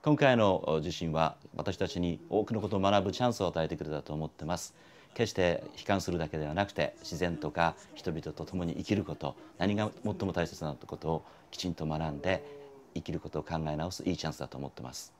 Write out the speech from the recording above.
今回の地震は私たちに多くのことを学ぶチャンスを与えてくれたと思ってます決して悲観するだけではなくて自然とか人々と共に生きること何が最も大切なことをきちんと学んで生きることを考え直すいいチャンスだと思ってます